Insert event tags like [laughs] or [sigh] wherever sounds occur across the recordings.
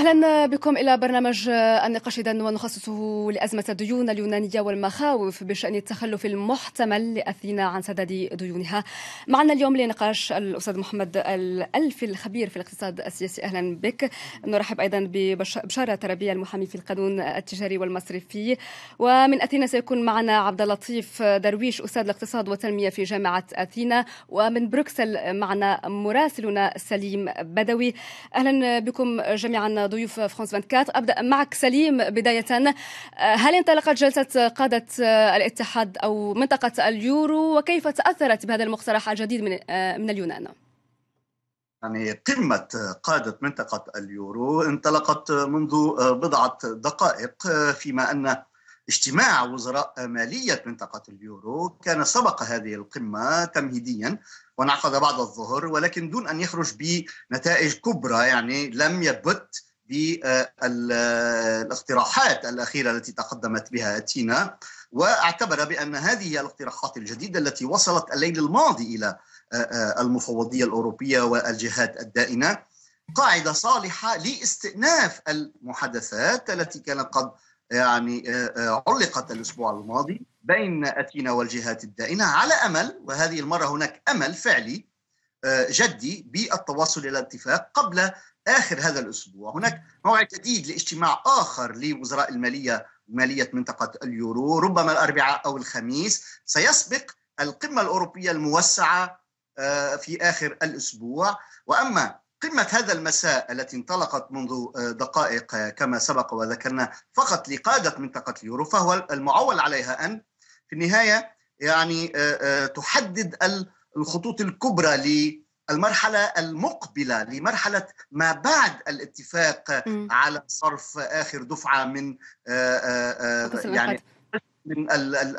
أهلا بكم إلى برنامج النقاش إذا ونخصصه لأزمة الديون اليونانية والمخاوف بشأن التخلف المحتمل لأثينا عن سداد ديونها معنا اليوم لنقاش الأستاذ محمد الألفي الخبير في الاقتصاد السياسي أهلا بك نرحب أيضا ببشارة تربية المحامي في القانون التجاري والمصرفي ومن أثينا سيكون معنا عبد اللطيف درويش أستاذ الاقتصاد والتنمية في جامعة أثينا ومن بروكسل معنا مراسلنا سليم بدوي أهلا بكم جميعا ضيوف فرانس 24 أبدأ معك سليم بداية آه، هل انطلقت جلسة قادة آه، الاتحاد أو منطقة اليورو وكيف تأثرت بهذا المقترح الجديد من, آه، من اليونان؟ يعني قمة قادة منطقة اليورو انطلقت منذ بضعة دقائق فيما أن اجتماع وزراء مالية منطقة اليورو كان سبق هذه القمة تمهيديا وانعقد بعد الظهر ولكن دون أن يخرج بنتائج كبرى يعني لم يبت بالاقتراحات الأخيرة التي تقدمت بها تينا واعتبر بأن هذه هي الاقتراحات الجديدة التي وصلت الليل الماضي إلى آه، آه، المفوضية الأوروبية والجهات الدائنة قاعدة صالحة لاستئناف المحادثات التي كانت قد يعني آه، علقت الأسبوع الماضي بين أتينا والجهات الدائنة على أمل وهذه المرة هناك أمل فعلي جدي بالتواصل إلى اتفاق قبل آخر هذا الأسبوع هناك موعد جديد لاجتماع آخر لوزراء المالية مالية منطقة اليورو ربما الأربعاء أو الخميس سيسبق القمة الأوروبية الموسعة آه، في آخر الأسبوع وأما قمة هذا المساء التي انطلقت منذ آه، دقائق آه، كما سبق وذكرنا فقط لقادة منطقة اليورو فهو المعول عليها أن في النهاية يعني تحدد الخطوط الكبرى المرحلة المقبلة لمرحلة ما بعد الاتفاق م. على صرف آخر دفعة من آه، آه، آه، يعني من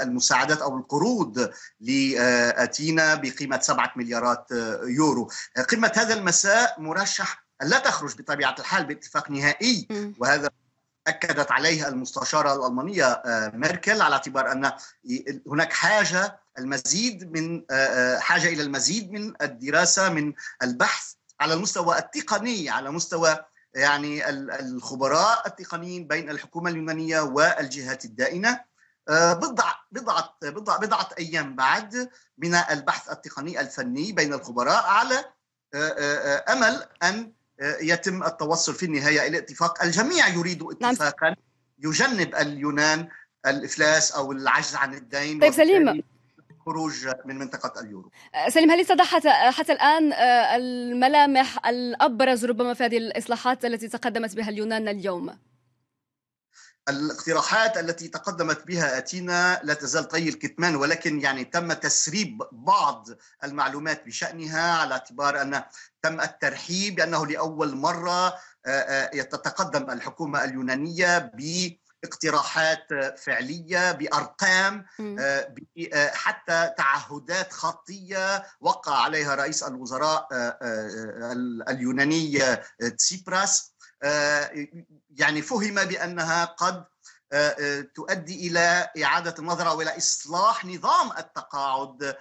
المساعدات او القروض لاتينا بقيمه 7 مليارات يورو. قمه هذا المساء مرشح لا تخرج بطبيعه الحال باتفاق نهائي وهذا اكدت عليه المستشاره الالمانيه آه، ميركل على اعتبار ان هناك حاجه المزيد من آه، آه، حاجه الى المزيد من الدراسه من البحث على المستوى التقني على مستوى يعني الخبراء التقنيين بين الحكومه اليونانيه والجهات الدائنه بضع بضعة بضع بضعة أيام بعد من البحث التقني الفني بين الخبراء على أمل أن آه، يتم التوصل في النهاية إلى اتفاق الجميع يريد نعم. اتفاقا يجنب اليونان الإفلاس أو العجز عن الدين طيب سليم الخروج من منطقة اليورو آه، سليم هل اتضحت حتى الآن آه، الملامح الأبرز ربما في هذه الإصلاحات التي تقدمت بها اليونان اليوم؟ الاقتراحات التي تقدمت بها اتينا لا تزال طي الكتمان ولكن يعني تم تسريب بعض المعلومات بشانها على اعتبار ان تم الترحيب بانه لاول مره تتقدم الحكومه اليونانيه باقتراحات فعليه بارقام حتى تعهدات خطيه وقع عليها رئيس الوزراء اليوناني تسيبراس آه، يعني فهم بانها قد آه، آه، تؤدي الى اعاده النظر او الى اصلاح نظام التقاعد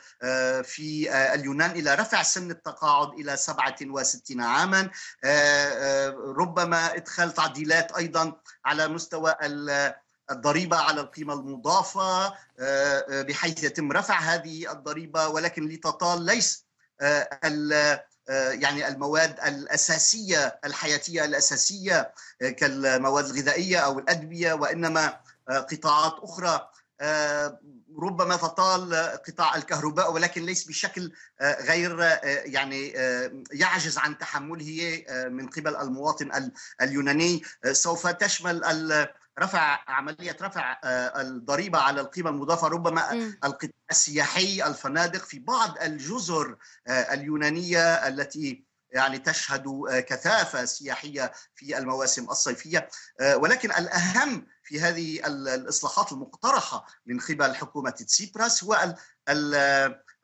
في اليونان الى رفع سن التقاعد الى 67 عاما ربما ادخال تعديلات ايضا على مستوى الضريبه على القيمه المضافه بحيث يتم رفع هذه الضريبه ولكن لتطال ليس يعني المواد الاساسيه الحياتيه الاساسيه آه، كالمواد الغذائيه او الادويه وانما آه، قطاعات اخرى آه، ربما تطال قطاع الكهرباء ولكن ليس بشكل غير يعني يعجز عن تحمله من قبل المواطن اليوناني سوف تشمل رفع عمليه رفع آه، الضريبه على القيمه المضافه ربما القطاع السياحي الفنادق في بعض الجزر آه، اليونانيه التي يعني تشهد آه، كثافه سياحيه في المواسم الصيفيه ولكن الاهم في هذه الاصلاحات المقترحه من قبل حكومه تسيبراس هو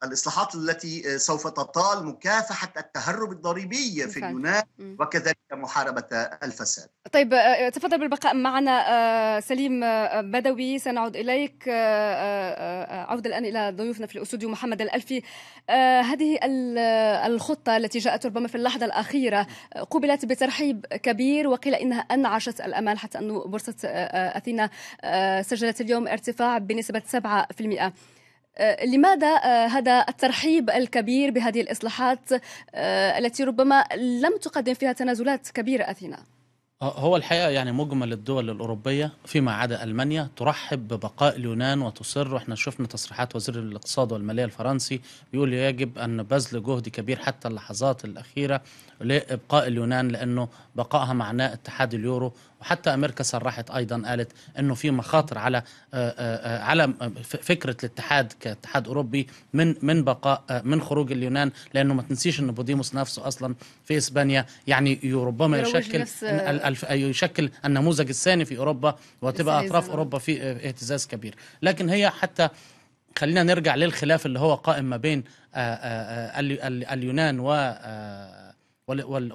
الاصلاحات التي سوف تطال مكافحه التهرب الضريبي في اليونان وكذلك محاربه الفساد. طيب آه، تفضل بالبقاء معنا آه، سليم آه، بدوي سنعود اليك عود الان الى ضيوفنا في الاستوديو محمد الالفي هذه الخطه التي جاءت ربما في اللحظه الاخيره قبلت بترحيب كبير وقيل انها انعشت الامال حتى انه بورصه اثينا سجلت اليوم ارتفاع بنسبه 7% آه، لماذا آه، هذا الترحيب الكبير بهذه الإصلاحات آه، التي ربما لم تقدم فيها تنازلات كبيرة أثينا؟ آه، هو الحقيقة يعني مجمل الدول الأوروبية فيما عدا ألمانيا ترحب ببقاء اليونان وتصر واحنا شفنا تصريحات وزير الاقتصاد والمالية الفرنسي بيقول يجب أن بذل جهد كبير حتى اللحظات الأخيرة لإبقاء اليونان لأنه بقائها معناه اتحاد اليورو وحتى امريكا صرحت ايضا قالت انه في مخاطر على آه، آه، على فكره الاتحاد كاتحاد اوروبي من من بقاء من خروج اليونان لانه ما تنسيش ان بوديموس نفسه اصلا في اسبانيا يعني ربما يشكل يشكل النموذج الثاني في اوروبا وتبقى اطراف اوروبا في اهتزاز كبير لكن هي حتى خلينا نرجع للخلاف اللي هو قائم ما بين آه، آه، آه، اليونان و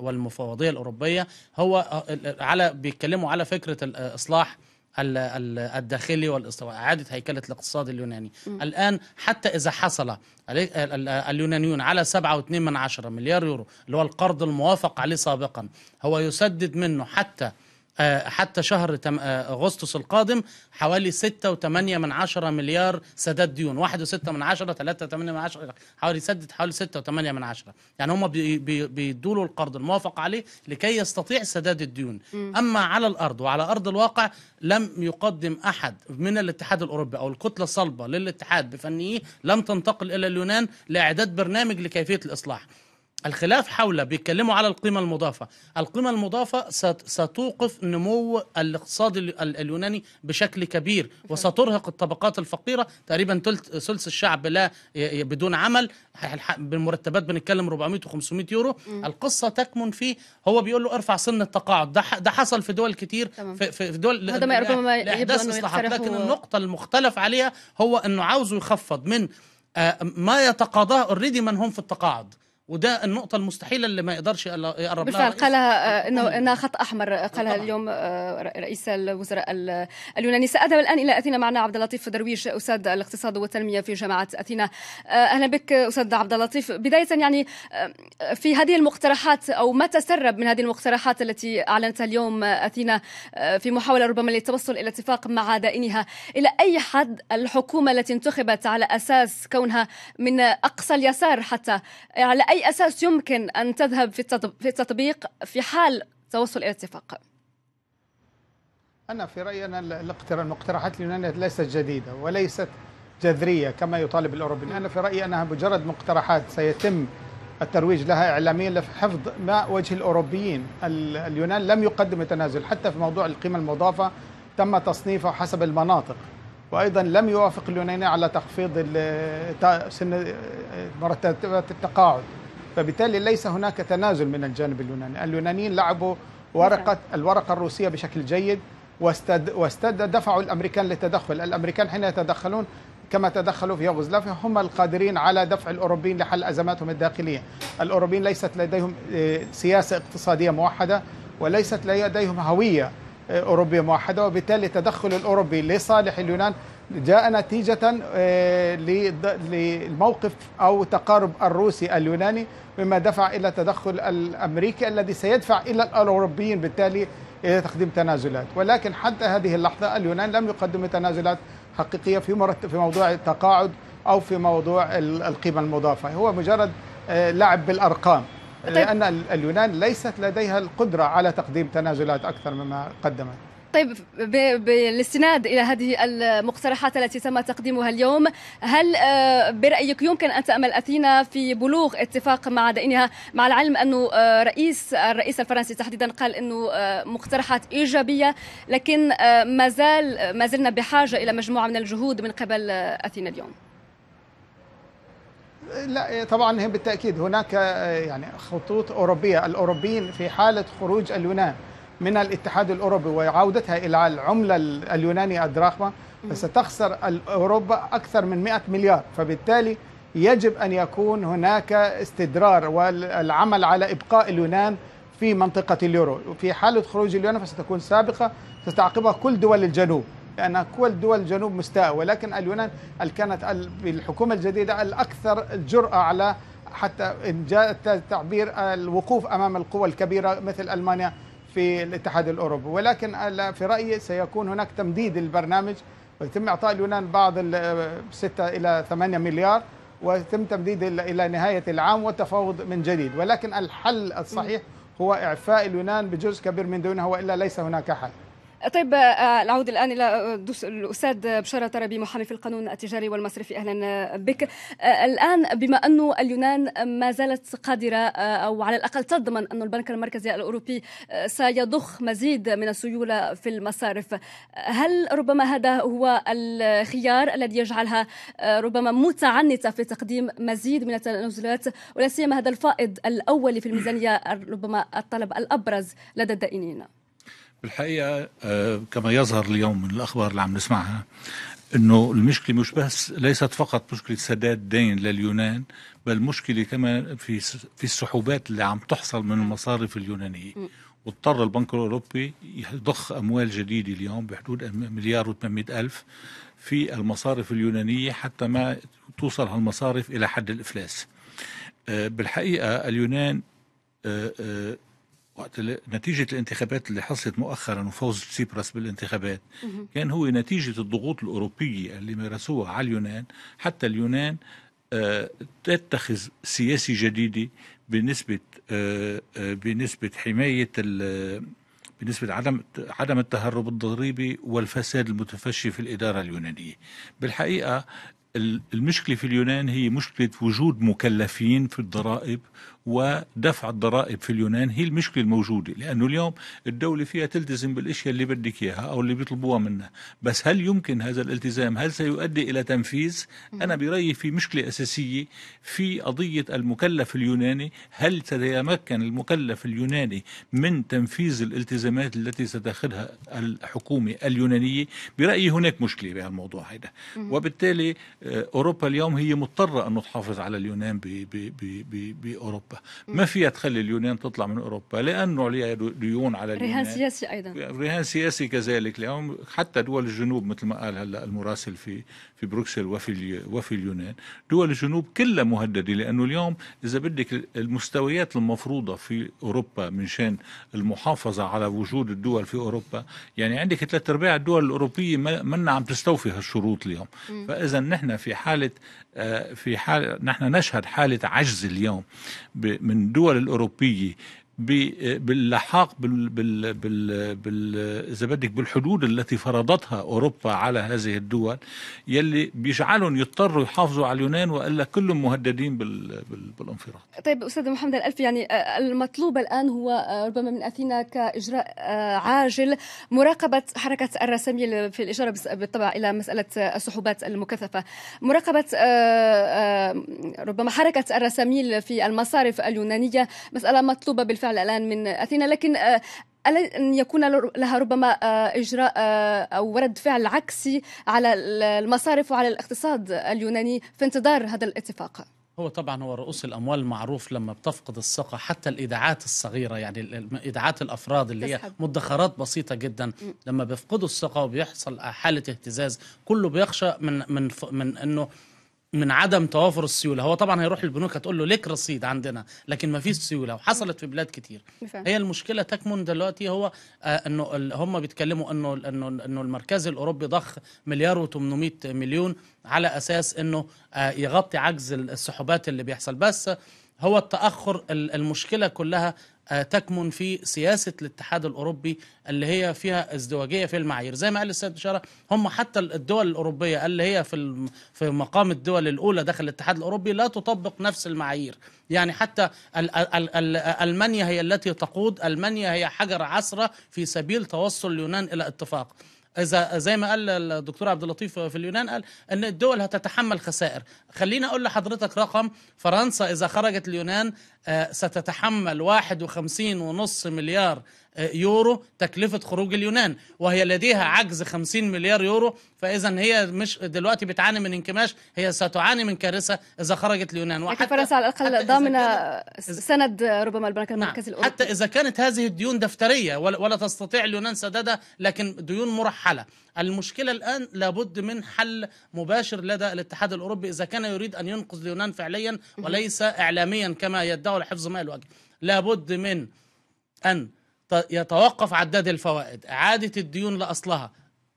والمفوضيه الاوروبيه هو على بيتكلموا على فكره الاصلاح الداخلي والاستواء إعادة هيكلة الاقتصاد اليوناني م. الآن حتى إذا حصل اليونانيون على 7.2 من عشرة مليار يورو اللي هو القرض الموافق عليه سابقا هو يسدد منه حتى آه، حتى شهر آه، أغسطس القادم حوالي 6.8 من عشرة مليار سداد ديون 1.6 من عشرة 3.8 من عشرة حوالي سدد حوالي 6.8 من عشرة يعني هم بيدوا له القرض الموافق عليه لكي يستطيع سداد الديون م. أما على الأرض وعلى أرض الواقع لم يقدم أحد من الاتحاد الأوروبي أو الكتلة الصلبة للاتحاد بفنيه لم تنتقل إلى اليونان لإعداد برنامج لكيفية الإصلاح الخلاف حول بيتكلموا على القيمة المضافة القيمة المضافة ستوقف نمو الاقتصاد اليوناني بشكل كبير وسترهق الطبقات الفقيرة تقريبا ثلث الشعب لا بدون عمل بالمرتبات بنتكلم 400 و500 يورو م. القصة تكمن في هو بيقول له ارفع سن التقاعد ده ده حصل في دول كتير في, في دول هذا ما ربما يبدو انه لكن النقطة المختلف عليها هو انه عاوزه يخفض من آه، ما يتقاضاه اوريدي من هم في التقاعد وده النقطه المستحيله اللي ما يقدرش يقرب بالفعل قالها آه، انه انها خط احمر قالها اليوم آه، رئيس الوزراء اليوناني ساذهب الان الى اثينا معنا عبد اللطيف درويش استاذ الاقتصاد والتنميه في جامعه اثينا آه، اهلا بك استاذ عبد اللطيف بدايه يعني في هذه المقترحات او ما تسرب من هذه المقترحات التي اعلنتها اليوم اثينا في محاوله ربما للتوصل الى اتفاق مع دائنها الى اي حد الحكومه التي انتخبت على اساس كونها من اقصى اليسار حتى على اي أي أساس يمكن أن تذهب في التطبيق في حال توصل إلى اتفاق؟ أنا في رأيي أن المقترحات اليونانية ليست جديدة وليست جذرية كما يطالب الأوروبيين أنا في رأيي أنها مجرد مقترحات سيتم الترويج لها إعلاميا لحفظ ماء وجه الأوروبيين اليونان لم يقدم التنازل حتى في موضوع القيمة المضافة تم تصنيفه حسب المناطق وأيضا لم يوافق اليونانيين على تخفيض سن مرتبات التقاعد فبالتالي ليس هناك تنازل من الجانب اليوناني اليونانيين لعبوا ورقة نعم. الورقة الروسية بشكل جيد واستد, واستد دفعوا الأمريكان للتدخل الأمريكان حين يتدخلون كما تدخلوا في يوغوسلافيا هم القادرين على دفع الأوروبيين لحل أزماتهم الداخلية الأوروبيين ليست لديهم آه، سياسة اقتصادية موحدة وليست لديهم هوية آه، أوروبية موحدة وبالتالي تدخل الأوروبي لصالح اليونان جاء نتيجة آه، للموقف أو تقارب الروسي اليوناني مما دفع إلى التدخل الأمريكي الذي سيدفع إلى الأوروبيين بالتالي إلى تقديم تنازلات ولكن حتى هذه اللحظة اليونان لم يقدم تنازلات حقيقية في, في موضوع التقاعد أو في موضوع القيمة المضافة هو مجرد آه، لعب بالأرقام طيب. لأن اليونان ليست لديها القدرة على تقديم تنازلات أكثر مما قدمت طيب بالاستناد الى هذه المقترحات التي تم تقديمها اليوم هل آه، برايك يمكن ان تامل اثينا في بلوغ اتفاق مع دائنها مع العلم انه آه، رئيس الرئيس الفرنسي تحديدا قال انه آه، مقترحات ايجابيه لكن ما زال ما زلنا بحاجه الى مجموعه من الجهود من قبل اثينا اليوم لا إيه، طبعا بالتاكيد هناك يعني خطوط اوروبيه الاوروبيين في حاله خروج اليونان من الاتحاد الأوروبي وعودتها إلى العملة اليونانية الدراخمة فستخسر أوروبا أكثر من 100 مليار فبالتالي يجب أن يكون هناك استدرار والعمل على إبقاء اليونان في منطقة اليورو في حالة خروج اليونان فستكون سابقة ستعقبها كل دول الجنوب لأن كل دول الجنوب مستاء ولكن اليونان كانت الحكومة الجديدة الأكثر جرأة على حتى إن جاء التعبير الوقوف أمام القوى الكبيرة مثل ألمانيا في الاتحاد الاوروبي ولكن في رايي سيكون هناك تمديد للبرنامج ويتم اعطاء اليونان بعض 6 الى 8 مليار ويتم تمديد الى نهايه العام والتفاوض من جديد ولكن الحل الصحيح هو اعفاء اليونان بجزء كبير من دونها والا ليس هناك حل طيب آه، العود الان الى الاستاذ بشاره تربي محامي في القانون التجاري والمصرفي اهلا آه، بك آه، الان بما انه اليونان ما زالت قادره او على الاقل تضمن انه البنك المركزي الاوروبي سيضخ مزيد من السيوله في المصارف هل ربما هذا هو الخيار الذي يجعلها ربما متعنته في تقديم مزيد من التنازلات ولا سيما هذا الفائض الاولي في الميزانيه ربما الطلب الابرز لدى الدائنين بالحقيقه آه، كما يظهر اليوم من الاخبار اللي عم نسمعها انه المشكله مش بس ليست فقط مشكله سداد دين لليونان بل مشكله كمان في في السحوبات اللي عم تحصل من المصارف اليونانيه واضطر البنك الاوروبي يضخ اموال جديده اليوم بحدود مليار و800 الف في المصارف اليونانيه حتى ما توصل هالمصارف الى حد الافلاس آه، بالحقيقه اليونان آه، وقت نتيجة الانتخابات اللي حصلت مؤخرا وفوز سيبراس بالانتخابات كان هو نتيجة الضغوط الأوروبية اللي مارسوها على اليونان حتى اليونان آه، تتخذ سياسة جديدة بنسبة آه، آه، بنسبة حماية بنسبة عدم عدم التهرب الضريبي والفساد المتفشي في الإدارة اليونانية بالحقيقة المشكلة في اليونان هي مشكلة وجود مكلفين في الضرائب ودفع الضرائب في اليونان هي المشكله الموجوده لانه اليوم الدوله فيها تلتزم بالاشياء اللي بدك اياها او اللي بيطلبوها منها بس هل يمكن هذا الالتزام هل سيؤدي الى تنفيذ انا برايي في مشكله اساسيه في قضيه المكلف اليوناني هل سيتمكن المكلف اليوناني من تنفيذ الالتزامات التي ستاخذها الحكومه اليونانيه برايي هناك مشكله بهالموضوع هذا وبالتالي آه، اوروبا اليوم هي مضطره ان تحافظ على اليونان باوروبا اوروبا ما فيها تخلي اليونان تطلع من اوروبا لانه عليها ديون على اليونان رهان سياسي ايضا رهان سياسي كذلك لأنهم حتى دول الجنوب مثل ما قال هلا المراسل في في بروكسل وفي وفي اليونان دول الجنوب كلها مهدده لانه اليوم اذا بدك المستويات المفروضه في اوروبا من شان المحافظه على وجود الدول في اوروبا يعني عندك ثلاث ارباع الدول الاوروبيه منا عم تستوفي هالشروط اليوم فاذا نحن في حاله آه، في حال نحن نشهد حاله عجز اليوم من الدول الأوروبية باللحاق بال بال بال بال اذا بدك بالحدود التي فرضتها اوروبا على هذه الدول يلي بيجعلهم يضطروا يحافظوا على اليونان والا كلهم مهددين بال بال طيب استاذ محمد الالف يعني آه، المطلوب الان هو آه، ربما من اثينا كاجراء آه، عاجل مراقبه حركه الرساميل في الاشاره بالطبع الى مساله السحوبات المكثفه، مراقبه ربما حركه الرساميل في المصارف اليونانيه مساله مطلوبه بالفعل نرجع الآن من أثينا لكن آه، ألا أن يكون لها ربما آه، إجراء آه، أو رد فعل عكسي على المصارف وعلى الاقتصاد اليوناني في انتظار هذا الاتفاق؟ هو طبعا هو رؤوس الاموال المعروف لما بتفقد الثقه حتى الايداعات الصغيره يعني ايداعات الافراد اللي تسحب. هي مدخرات بسيطه جدا لما بيفقدوا الثقه وبيحصل حاله اهتزاز كله بيخشى من من من انه من عدم توافر السيوله هو طبعا هيروح للبنوك هتقول له ليك رصيد عندنا لكن ما فيش سيوله وحصلت في بلاد كتير فهم. هي المشكله تكمن دلوقتي هو آه انه هم بيتكلموا انه انه انه المركز الاوروبي ضخ مليار و800 مليون على اساس انه آه يغطي عجز السحوبات اللي بيحصل بس هو التاخر المشكله كلها تكمن في سياسه الاتحاد الاوروبي اللي هي فيها ازدواجيه في المعايير زي ما قال السيد بشاره هم حتى الدول الاوروبيه اللي هي في في مقام الدول الاولى داخل الاتحاد الاوروبي لا تطبق نفس المعايير يعني حتى المانيا هي التي تقود المانيا هي حجر عثره في سبيل توصل اليونان الى اتفاق اذا زي ما قال الدكتور عبد اللطيف في اليونان قال ان الدول هتتحمل خسائر خليني اقول لحضرتك رقم فرنسا اذا خرجت اليونان آه، ستتحمل 51.5 مليار آه، يورو تكلفة خروج اليونان وهي لديها عجز 50 مليار يورو فإذا هي مش دلوقتي بتعاني من انكماش هي ستعاني من كارثة إذا خرجت اليونان وحتى فرنسا على الأقل ضامنة سند ربما البنك نعم، المركزي نعم الأوروبي حتى إذا كانت هذه الديون دفترية ولا تستطيع اليونان سدادها لكن ديون مرحلة المشكله الان لابد من حل مباشر لدى الاتحاد الاوروبي اذا كان يريد ان ينقذ اليونان فعليا وليس اعلاميا كما يدعو لحفظ ماء الوجه لابد من ان يتوقف عداد الفوائد اعاده الديون لاصلها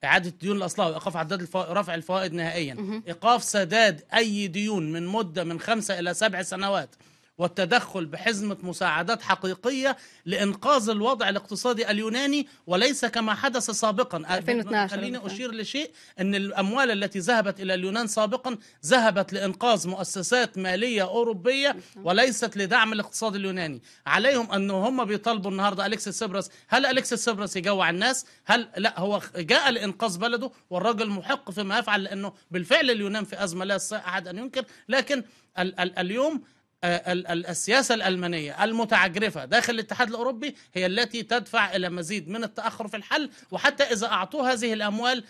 إعادة الديون لأصلها وإيقاف عداد الفو... رفع الفوائد نهائيا إيقاف سداد أي ديون من مدة من خمسة إلى سبع سنوات والتدخل بحزمة مساعدات حقيقية لإنقاذ الوضع الاقتصادي اليوناني وليس كما حدث سابقا 2012 آه، خليني أشير لشيء أن الأموال التي ذهبت إلى اليونان سابقا ذهبت لإنقاذ مؤسسات مالية أوروبية نعم. وليست لدعم الاقتصاد اليوناني عليهم أن هم بيطالبوا النهاردة أليكس سيبرس هل أليكس سيبرس يجوع الناس هل لا هو جاء لإنقاذ بلده والراجل محق فيما يفعل لأنه بالفعل اليونان في أزمة لا يستطيع أحد أن ينكر لكن ال ال اليوم آه، السياسه الالمانيه المتعجرفه داخل الاتحاد الاوروبي هي التي تدفع الى مزيد من التاخر في الحل وحتى اذا اعطوا هذه الاموال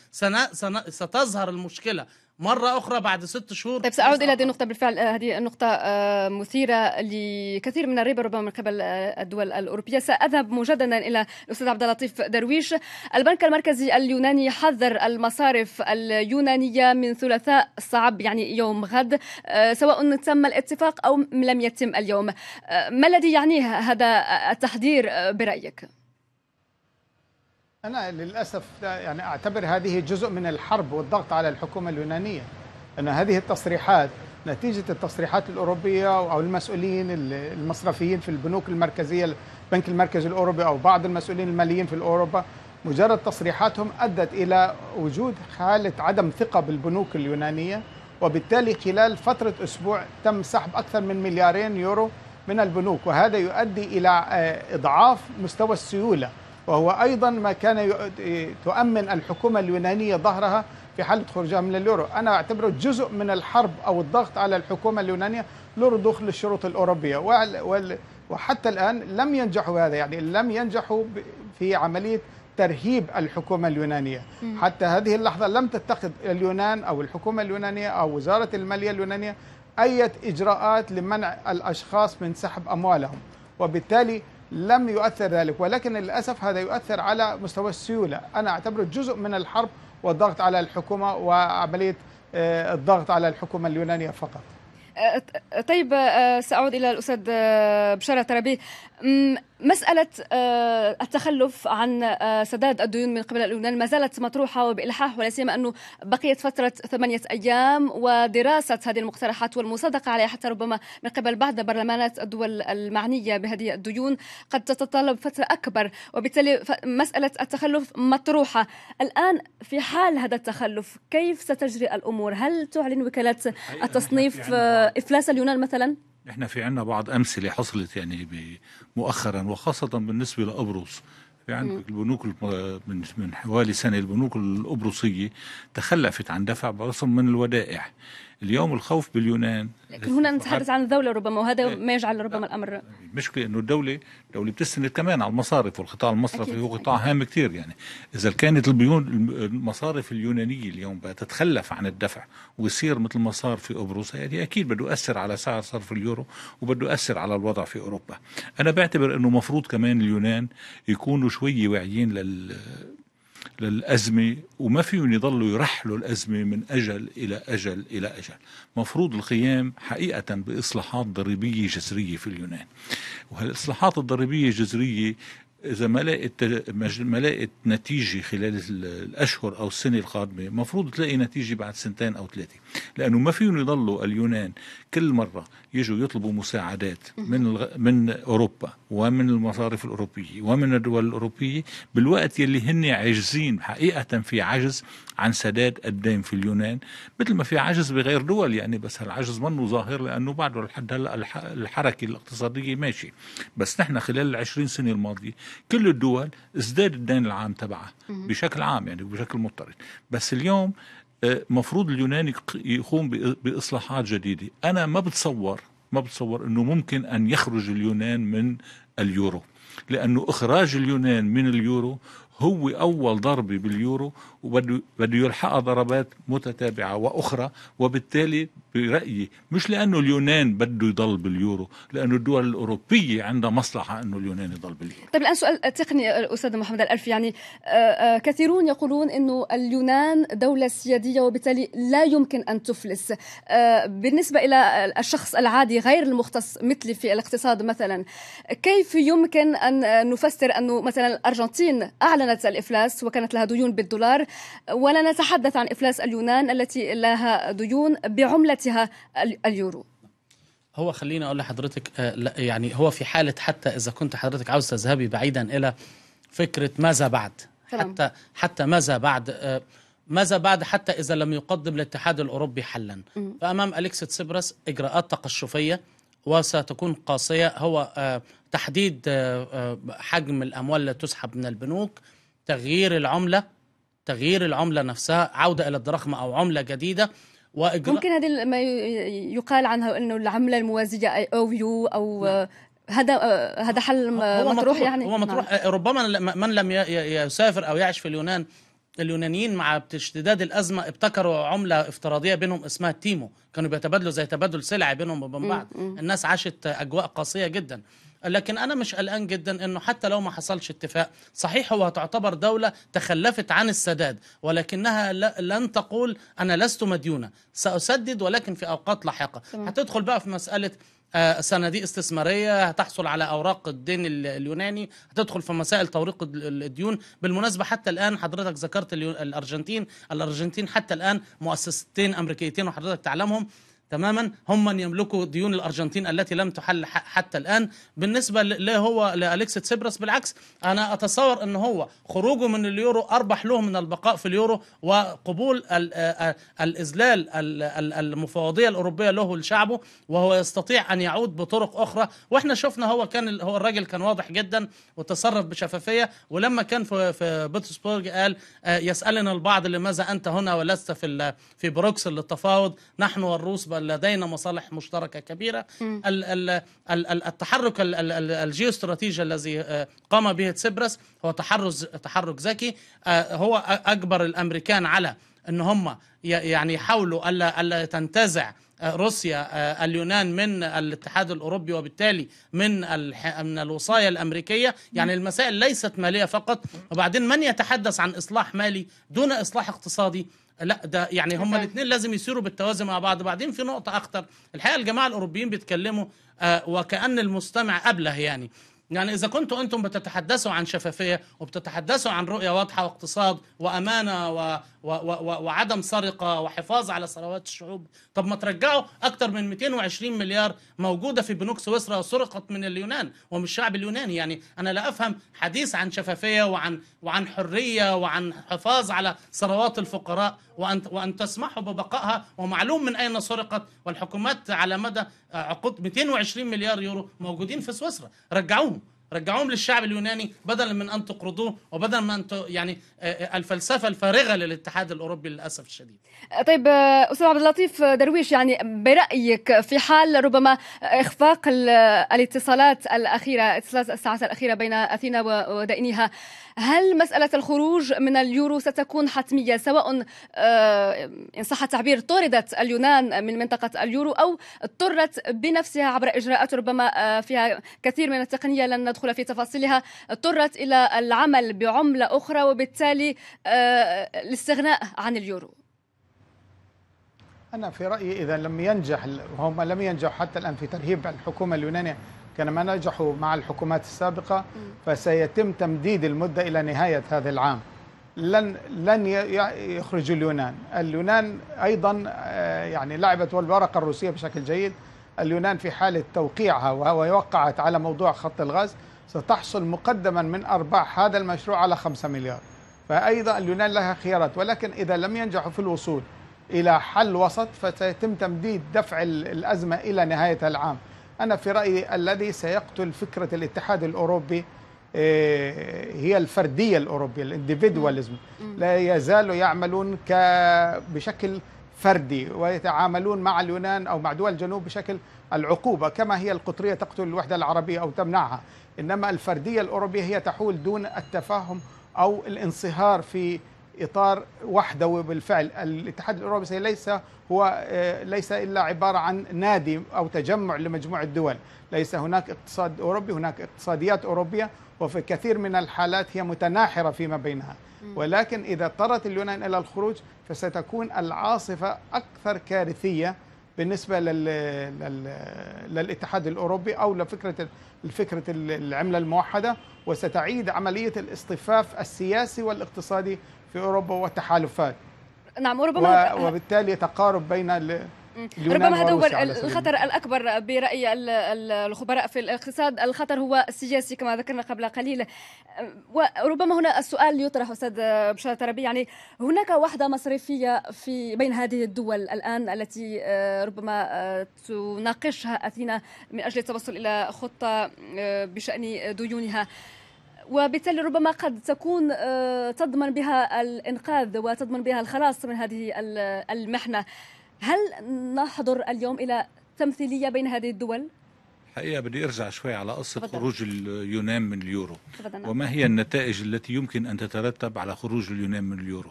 ستظهر المشكله مره اخرى بعد ست شهور طيب ساعود الى هذه النقطه بالفعل آه، هذه النقطه آه، مثيره لكثير من الربا ربما من قبل آه، الدول الاوروبيه ساذهب مجددا الى الاستاذ عبد اللطيف درويش البنك المركزي اليوناني حذر المصارف اليونانيه من ثلاثاء صعب يعني يوم غد سواء تم الاتفاق او لم يتم اليوم ما الذي يعنيه هذا التحذير برايك أنا للأسف يعني أعتبر هذه جزء من الحرب والضغط على الحكومة اليونانية أن هذه التصريحات نتيجة التصريحات الأوروبية أو المسؤولين المصرفيين في البنوك المركزية البنك المركزي الأوروبي أو بعض المسؤولين الماليين في أوروبا مجرد تصريحاتهم أدت إلى وجود حالة عدم ثقة بالبنوك اليونانية وبالتالي خلال فترة أسبوع تم سحب أكثر من مليارين يورو من البنوك وهذا يؤدي إلى آه، إضعاف مستوى السيولة وهو أيضا ما كان تؤمن الحكومة اليونانية ظهرها في حالة خروجها من اليورو أنا أعتبره جزء من الحرب أو الضغط على الحكومة اليونانية لرضوخ للشروط الأوروبية وحتى الآن لم ينجحوا هذا يعني لم ينجحوا في عملية ترهيب الحكومة اليونانية حتى هذه اللحظة لم تتخذ اليونان أو الحكومة اليونانية أو وزارة المالية اليونانية أي إجراءات لمنع الأشخاص من سحب أموالهم وبالتالي لم يؤثر ذلك ولكن للأسف هذا يؤثر على مستوى السيولة أنا أعتبره جزء من الحرب والضغط على الحكومة وعملية آه، الضغط على الحكومة اليونانية فقط أه، أه، طيب سأعود إلى الأستاذ بشارة ترابي مسألة آه، التخلف عن آه، سداد الديون من قبل اليونان ما زالت مطروحة وبإلحاح ولا سيما أنه بقيت فترة ثمانية أيام ودراسة هذه المقترحات والمصادقة عليها حتى ربما من قبل بعض برلمانات الدول المعنية بهذه الديون قد تتطلب فترة أكبر وبالتالي مسألة التخلف مطروحة الآن في حال هذا التخلف كيف ستجري الأمور هل تعلن وكالة التصنيف آه، إفلاس اليونان مثلاً؟ احنا في عندنا بعض امثله حصلت يعني مؤخرا وخاصه بالنسبه لقبرص في عندك البنوك من من حوالي سنه البنوك القبرصيه تخلفت عن دفع برسم من الودائع اليوم الخوف باليونان لكن هنا نتحدث عن الدولة ربما وهذا إيه. ما يجعل ربما الأمر المشكلة أنه الدولة الدولة بتستند كمان على المصارف والقطاع المصرفي هو قطاع هام كثير يعني إذا كانت البيون المصارف اليونانية اليوم بقى تتخلف عن الدفع ويصير مثل ما صار في قبرص يعني أكيد بده يأثر على سعر صرف اليورو وبده يأثر على الوضع في أوروبا أنا بعتبر أنه مفروض كمان اليونان يكونوا شوي واعيين لل للأزمة وما فيهم يضلوا يرحلوا الأزمة من أجل إلى أجل إلى أجل مفروض القيام حقيقة بإصلاحات ضريبية جذرية في اليونان وهالإصلاحات الضريبية الجذرية إذا ما لقت ما لقت نتيجة خلال الأشهر أو السنة القادمة مفروض تلاقي نتيجة بعد سنتين أو ثلاثة لأنه ما فيهم يضلوا اليونان كل مرة يجوا يطلبوا مساعدات من من أوروبا ومن المصارف الأوروبية ومن الدول الأوروبية بالوقت يلي هن عاجزين حقيقة في عجز عن سداد الدين في اليونان مثل ما في عجز بغير دول يعني بس هالعجز منه ظاهر لأنه بعده لحد هلا الحركة الاقتصادية ماشي بس نحن خلال العشرين سنة الماضية كل الدول ازداد الدين العام تبعها بشكل عام يعني وبشكل مضطرد بس اليوم آه، مفروض اليونان يقوم بإصلاحات جديدة أنا ما بتصور ما بتصور أنه ممكن أن يخرج اليونان من اليورو لأنه إخراج اليونان من اليورو هو أول ضربة باليورو وبده يلحقها ضربات متتابعة وأخرى وبالتالي برأيي مش لأنه اليونان بده يضل باليورو لأنه الدول الأوروبية عندها مصلحة أنه اليونان يضل باليورو طيب الآن سؤال تقني أستاذ محمد الألف يعني آه، آه، كثيرون يقولون أنه اليونان دولة سيادية وبالتالي لا يمكن أن تفلس آه، بالنسبة إلى الشخص العادي غير المختص مثلي في الاقتصاد مثلا كيف يمكن أن نفسر أنه مثلا الأرجنتين أعلنت الإفلاس وكانت لها ديون بالدولار ولا نتحدث عن إفلاس اليونان التي لها ديون بعملتها اليورو هو خليني اقول لحضرتك آه، يعني هو في حاله حتى اذا كنت حضرتك عاوز تذهبي بعيدا الى فكره ماذا بعد حتى حتى ماذا بعد آه، ماذا بعد حتى اذا لم يقدم الاتحاد الاوروبي حلا فامام اليكس تسيبرس اجراءات تقشفيه وستكون قاسيه هو آه، تحديد حجم الاموال التي تسحب من البنوك تغيير العمله تغيير العمله نفسها عوده الى الدراخمه او عمله جديده وإجراء ممكن هذه ما يقال عنها انه العمله الموازيه اي او يو او نعم. هذا آه، هذا حل مطروح يعني هو مطروح نعم. آه، ربما من لم يسافر او يعيش في اليونان اليونانيين مع اشتداد الازمه ابتكروا عمله افتراضيه بينهم اسمها تيمو كانوا بيتبادلوا زي تبادل سلع بينهم وبين بعض الناس عاشت اجواء قاسيه جدا لكن انا مش قلقان جدا انه حتى لو ما حصلش اتفاق صحيح هو تعتبر دوله تخلفت عن السداد ولكنها لن تقول انا لست مديونه ساسدد ولكن في اوقات لاحقه هتدخل بقى في مساله آه، صناديق استثماريه هتحصل على اوراق الدين اليوناني هتدخل في مسائل توريق الديون بالمناسبه حتى الان حضرتك ذكرت الارجنتين الارجنتين حتى الان مؤسستين امريكيتين وحضرتك تعلمهم تماما هم من يملكوا ديون الارجنتين التي لم تحل حتى الان بالنسبه له هو لالكس تسيبرس بالعكس انا اتصور ان هو خروجه من اليورو اربح له من البقاء في اليورو وقبول ال الاذلال المفوضيه الاوروبيه له لشعبه وهو يستطيع ان يعود بطرق اخرى واحنا شفنا هو كان هو الراجل كان واضح جدا وتصرف بشفافيه ولما كان في في قال يسالنا البعض لماذا انت هنا ولست في في بروكسل للتفاوض نحن والروس بل لدينا مصالح مشتركه كبيره التحرك الجيوستراتيجي الذي آه، قام به تسبرس هو تحرك تحرك ذكي آه، هو اجبر الامريكان على ان هم يعني يحاولوا الا الا تنتزع آه، روسيا اليونان من الاتحاد الاوروبي وبالتالي من من الوصايه الامريكيه يعني المسائل ليست ماليه فقط وبعدين من يتحدث عن اصلاح مالي دون اصلاح اقتصادي لا ده يعني هما الاثنين لازم يسيروا بالتوازي مع بعض بعدين في نقطه اخطر الحقيقه الجماعه الاوروبيين بيتكلموا آه، وكان المستمع ابله يعني يعني اذا كنتوا انتم بتتحدثوا عن شفافيه وبتتحدثوا عن رؤيه واضحه واقتصاد وامانه و... و... و... وعدم سرقه وحفاظ على ثروات الشعوب طب ما ترجعوا اكثر من 220 مليار موجوده في بنوك سويسرا سرقت من اليونان ومن الشعب اليوناني يعني انا لا افهم حديث عن شفافيه وعن وعن حريه وعن حفاظ على ثروات الفقراء وان وان تسمحوا ببقائها ومعلوم من اين سرقت والحكومات على مدى عقود 220 مليار يورو موجودين في سويسرا رجعوهم رجعوهم للشعب اليوناني بدلا من ان تقرضوه وبدلا من ان ت... يعني آه، آه، الفلسفه الفارغه للاتحاد الاوروبي للاسف الشديد. آه، طيب استاذ عبد اللطيف درويش يعني برايك في حال ربما اخفاق الاتصالات الاخيره اتصالات الساعات الاخيره بين اثينا ودائنيها هل مسألة الخروج من اليورو ستكون حتمية سواء آه، إن صح التعبير طردت اليونان من منطقة اليورو أو اضطرت بنفسها عبر إجراءات ربما آه، فيها كثير من التقنية لن ندخل في تفاصيلها اضطرت إلى العمل بعملة أخرى وبالتالي آه، الاستغناء عن اليورو أنا في رأيي إذا لم ينجح هم لم ينجحوا حتى الآن في ترهيب الحكومة اليونانية كما نجحوا مع الحكومات السابقة فسيتم تمديد المدة إلى نهاية هذا العام لن لن يخرجوا اليونان اليونان أيضا آه، يعني لعبت والورقة الروسية بشكل جيد اليونان في حالة توقيعها ووقعت على موضوع خط الغاز ستحصل مقدما من أرباح هذا المشروع على 5 مليار فأيضا اليونان لها خيارات ولكن إذا لم ينجحوا في الوصول إلى حل وسط فسيتم تمديد دفع الأزمة إلى نهاية العام أنا في رأيي الذي سيقتل فكرة الاتحاد الأوروبي آه، هي الفردية الأوروبية الانديفيدواليزم لا يزالوا يعملون بشكل فردي ويتعاملون مع اليونان أو مع دول الجنوب بشكل العقوبة كما هي القطرية تقتل الوحدة العربية أو تمنعها إنما الفردية الأوروبية هي تحول دون التفاهم أو الانصهار في اطار وحدوي بالفعل الاتحاد الاوروبي ليس هو آه، ليس الا عباره عن نادي او تجمع لمجموعه دول ليس هناك اقتصاد اوروبي هناك اقتصاديات اوروبيه وفي كثير من الحالات هي متناحره فيما بينها ولكن اذا اضطرت اليونان الى الخروج فستكون العاصفه اكثر كارثيه بالنسبه لل... لل... للاتحاد الاوروبي او لفكره الفكره العمله الموحده وستعيد عمليه الاصطفاف السياسي والاقتصادي في اوروبا وتحالفات نعم وربما وبالتالي تقارب بين ال... ربما هذا هو الخطر الاكبر براي الخبراء في الاقتصاد الخطر هو السياسي كما ذكرنا قبل قليل وربما هنا السؤال يطرح استاذ بشار تربي يعني هناك وحده مصرفيه في بين هذه الدول الان التي آه، ربما آه، تناقشها اثينا من اجل التوصل الى خطه آه، بشان ديونها وبالتالي ربما قد تكون آه، تضمن بها الإنقاذ وتضمن بها الخلاص من هذه المحنة هل نحضر اليوم إلى تمثيلية بين هذه الدول؟ الحقيقه بدي ارجع شوي على قصه فضل. خروج اليونان من اليورو فضل. وما هي النتائج التي يمكن ان تترتب على خروج اليونان من اليورو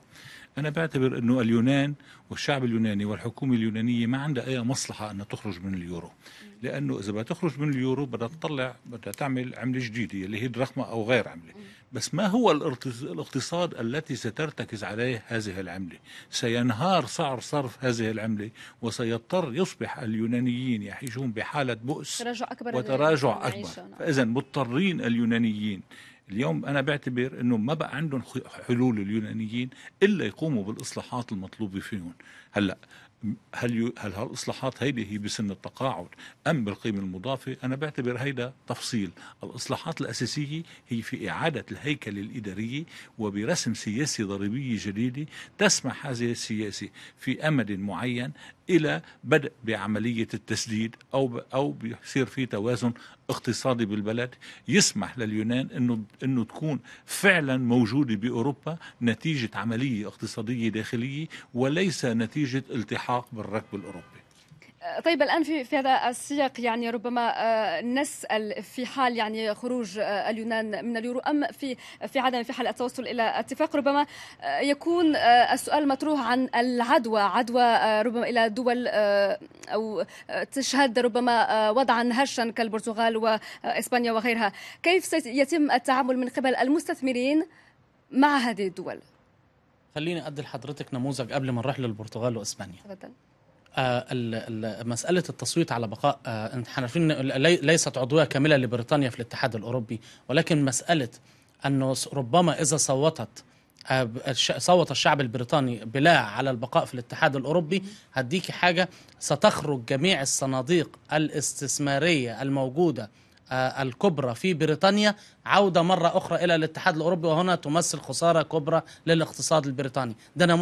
أنا بعتبر أنه اليونان والشعب اليوناني والحكومة اليونانية ما عندها أي مصلحة أنها تخرج من اليورو لأنه إذا بدها تخرج من اليورو بدها تطلع بدها تعمل عملة جديدة اللي هي الدرخمة أو غير عملة بس ما هو الاقتصاد التي سترتكز عليه هذه العملة سينهار سعر صرف هذه العملة وسيضطر يصبح اليونانيين يعيشون بحالة بؤس تراجع أكبر وتراجع أكبر فإذا مضطرين اليونانيين اليوم أنا بعتبر أنه ما بقى عندهم حلول اليونانيين إلا يقوموا بالإصلاحات المطلوبة فيهم هلأ هل هل هالاصلاحات هيدي هي بسن التقاعد ام بالقيمه المضافه انا بعتبر هيدا تفصيل الاصلاحات الاساسيه هي في اعاده الهيكله الاداريه وبرسم سياسه ضريبيه جديده تسمح هذه السياسه في امد معين الى بدء بعمليه التسديد او او بيصير في توازن اقتصادي بالبلد يسمح لليونان انه انه تكون فعلا موجوده باوروبا نتيجه عمليه اقتصاديه داخليه وليس نتيجه التحاق بالركب الاوروبي طيب الان في في هذا السياق يعني ربما آه، نسال في حال يعني خروج آه، اليونان من اليورو ام في في عدم في حال التوصل الى اتفاق ربما آه، يكون السؤال مطروح عن العدوى عدوى ربما الى دول او تشهد ربما وضعا هشا كالبرتغال واسبانيا وغيرها كيف سيتم التعامل من قبل المستثمرين مع هذه الدول خليني ادي لحضرتك نموذج قبل ما نروح للبرتغال واسبانيا تفضل آه، مسألة التصويت على بقاء آه، احنا عارفين ليست عضوية كاملة لبريطانيا في الاتحاد الأوروبي ولكن مسألة أنه ربما إذا صوتت آه، صوت الشعب البريطاني بلا على البقاء في الاتحاد الأوروبي هديكي حاجة ستخرج جميع الصناديق الاستثمارية الموجودة آه، الكبرى في بريطانيا عودة مرة أخرى إلى الاتحاد الأوروبي وهنا تمثل خسارة كبرى للاقتصاد البريطاني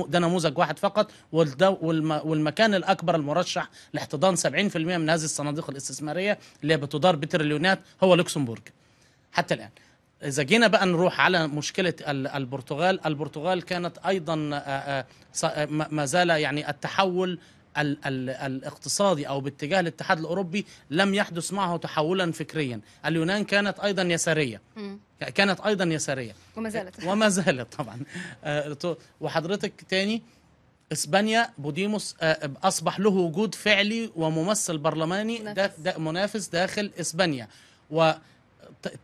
ده نموذج واحد فقط والمكان الأكبر المرشح لاحتضان 70% من هذه الصناديق الاستثمارية اللي بتدار بتريليونات هو لوكسمبورج حتى الآن إذا جينا بقى نروح على مشكلة البرتغال البرتغال كانت أيضا آه، آه، ما زال يعني التحول ال ال الاقتصادي او باتجاه الاتحاد الاوروبي لم يحدث معه تحولا فكريا اليونان كانت ايضا يساريه كانت ايضا يساريه وما زالت [laughs] وما زالت طبعا آه، وحضرتك تاني اسبانيا بوديموس آه، اصبح له وجود فعلي وممثل برلماني منافس, دا منافس داخل اسبانيا و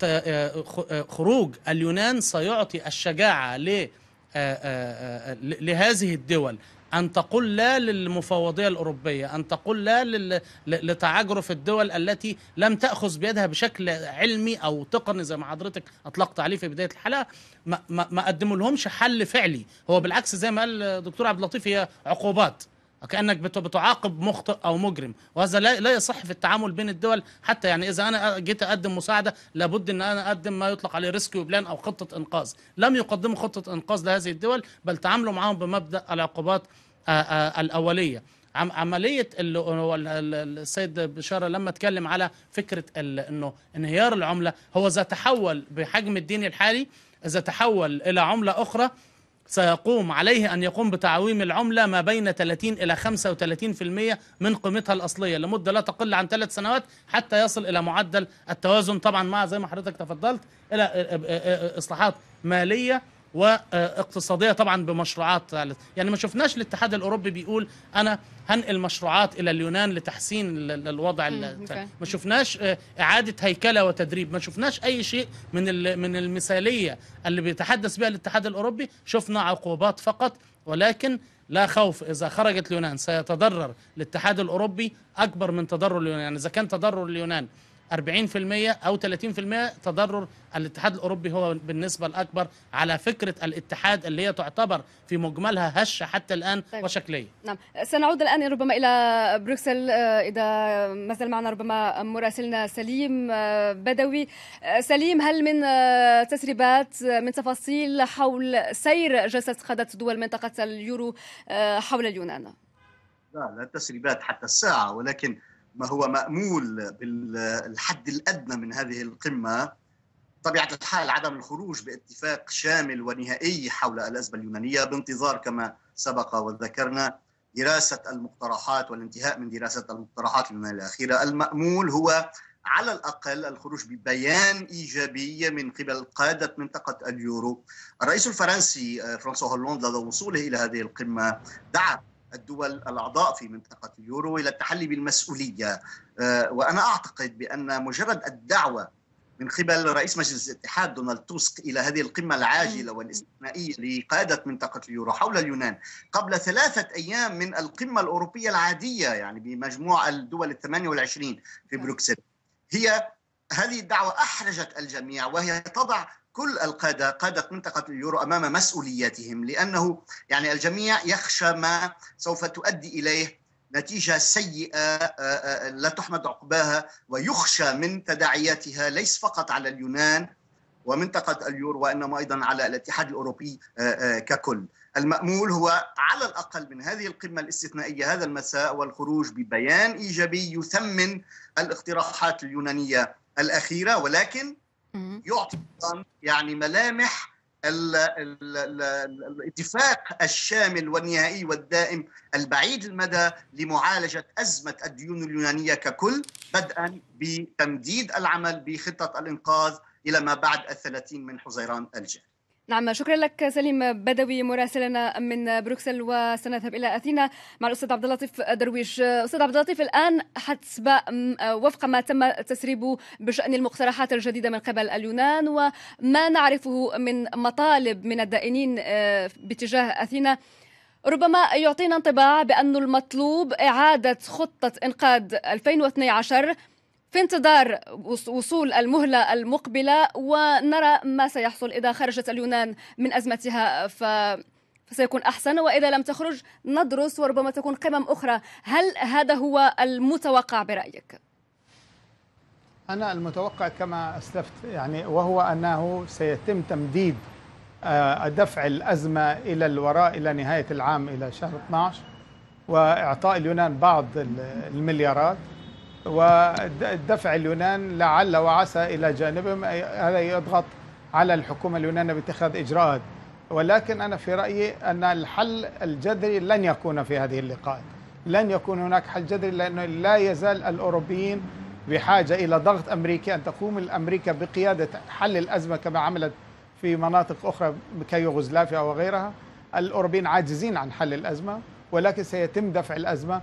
آه، خروج اليونان سيعطي الشجاعه ل لهذه الدول أن تقول لا للمفوضية الأوروبية أن تقول لا لتعجرف الدول التي لم تأخذ بيدها بشكل علمي أو تقني زي ما حضرتك أطلقت عليه في بداية الحلقة ما, ما, ما قدموا لهمش حل فعلي هو بالعكس زي ما قال الدكتور عبد اللطيف هي عقوبات كانك بتعاقب مخطئ او مجرم وهذا لا يصح في التعامل بين الدول حتى يعني اذا انا جيت اقدم مساعده لابد ان انا اقدم ما يطلق عليه ريسكيو بلان او خطه انقاذ لم يقدموا خطه انقاذ لهذه الدول بل تعاملوا معهم بمبدا العقوبات آه، آه، الاوليه عمليه اللي هو السيد بشاره لما اتكلم على فكره انه انهيار العمله هو اذا تحول بحجم الدين الحالي اذا تحول الى عمله اخرى سيقوم عليه أن يقوم بتعويم العملة ما بين 30 إلى 35% من قيمتها الأصلية لمدة لا تقل عن ثلاث سنوات حتى يصل إلى معدل التوازن طبعا مع زي ما حضرتك تفضلت إلى إصلاحات مالية واقتصاديه طبعا بمشروعات يعني ما شفناش الاتحاد الاوروبي بيقول انا هنقل مشروعات الى اليونان لتحسين الوضع ما شفناش آه، اعاده هيكله وتدريب ما شفناش اي شيء من من المثاليه اللي بيتحدث بها الاتحاد الاوروبي شفنا عقوبات فقط ولكن لا خوف اذا خرجت اليونان سيتضرر الاتحاد الاوروبي اكبر من تضرر اليونان يعني اذا كان تضرر اليونان 40% او 30% تضرر الاتحاد الاوروبي هو بالنسبه الاكبر على فكره الاتحاد اللي هي تعتبر في مجملها هشه حتى الان طيب. وشكليه. نعم سنعود الان ربما الى بروكسل آه، اذا ما زال معنا ربما مراسلنا سليم آه، بدوي. آه، سليم هل من تسريبات من تفاصيل حول سير جلسه قاده دول منطقه اليورو حول اليونان؟ لا لا تسريبات حتى الساعه ولكن ما هو مأمول بالحد الأدنى من هذه القمة طبيعة الحال عدم الخروج باتفاق شامل ونهائي حول الأزمة اليونانية بانتظار كما سبق وذكرنا دراسة المقترحات والانتهاء من دراسة المقترحات اليونانية الأخيرة المأمول هو على الأقل الخروج ببيان إيجابي من قبل قادة منطقة اليورو الرئيس الفرنسي فرانسوا هولاند لدى وصوله إلى هذه القمة دعا الدول الاعضاء في منطقه اليورو الى التحلي بالمسؤوليه آه، وانا اعتقد بان مجرد الدعوه من قبل رئيس مجلس الاتحاد دونالد توسك الى هذه القمه العاجله والاستثنائيه لقاده منطقه اليورو حول اليونان قبل ثلاثه ايام من القمه الاوروبيه العاديه يعني بمجموع الدول ال 28 في نعم. بروكسل هي هذه الدعوه احرجت الجميع وهي تضع كل القادة قادة منطقة اليورو أمام مسؤولياتهم لأنه يعني الجميع يخشى ما سوف تؤدي إليه نتيجة سيئة آه، آه، لا تحمد عقباها ويخشى من تداعياتها ليس فقط على اليونان ومنطقة اليورو وإنما أيضا على الاتحاد الأوروبي آه، ككل المأمول هو على الأقل من هذه القمة الاستثنائية هذا المساء والخروج ببيان إيجابي يثمن الاقتراحات اليونانية الأخيرة ولكن يعطي يعني ملامح الاتفاق الشامل والنهائي والدائم البعيد المدى لمعالجة أزمة الديون اليونانية ككل بدءا بتمديد العمل بخطة الإنقاذ إلى ما بعد الثلاثين من حزيران الجاي نعم شكرا لك سليم بدوي مراسلنا من بروكسل وسنذهب الى اثينا مع الاستاذ عبد اللطيف درويش استاذ عبد اللطيف الان حسب وفق ما تم تسريبه بشان المقترحات الجديده من قبل اليونان وما نعرفه من مطالب من الدائنين آه، باتجاه اثينا ربما يعطينا انطباع بأن المطلوب إعادة خطة إنقاذ 2012 في انتظار وصول المهلة المقبلة ونرى ما سيحصل إذا خرجت اليونان من أزمتها ف... فسيكون أحسن وإذا لم تخرج ندرس وربما تكون قمم أخرى هل هذا هو المتوقع برأيك؟ أنا المتوقع كما أسلفت يعني وهو أنه سيتم تمديد آه، دفع الأزمة إلى الوراء إلى نهاية العام إلى شهر 12 وإعطاء اليونان بعض المليارات والدفع اليونان لعل وعسى إلى جانبهم هذا يضغط على الحكومة اليونانية باتخاذ إجراءات ولكن أنا في رأيي أن الحل الجذري لن يكون في هذه اللقاءات لن يكون هناك حل جذري لأنه لا يزال الأوروبيين بحاجة إلى ضغط أمريكي أن تقوم الأمريكا بقيادة حل الأزمة كما عملت في مناطق أخرى كيوغوسلافيا وغيرها الأوروبيين عاجزين عن حل الأزمة ولكن سيتم دفع الأزمة